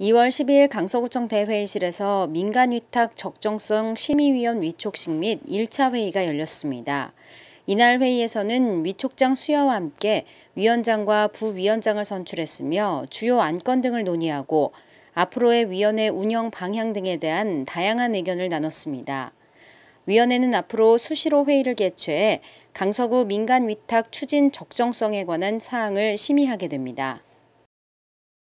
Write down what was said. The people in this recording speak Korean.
2월 12일 강서구청 대회의실에서 민간위탁 적정성 심의위원 위촉식 및 1차 회의가 열렸습니다. 이날 회의에서는 위촉장 수여와 함께 위원장과 부위원장을 선출했으며 주요 안건 등을 논의하고 앞으로의 위원회 운영 방향 등에 대한 다양한 의견을 나눴습니다. 위원회는 앞으로 수시로 회의를 개최해 강서구 민간 위탁 추진 적정성에 관한 사항을 심의하게 됩니다.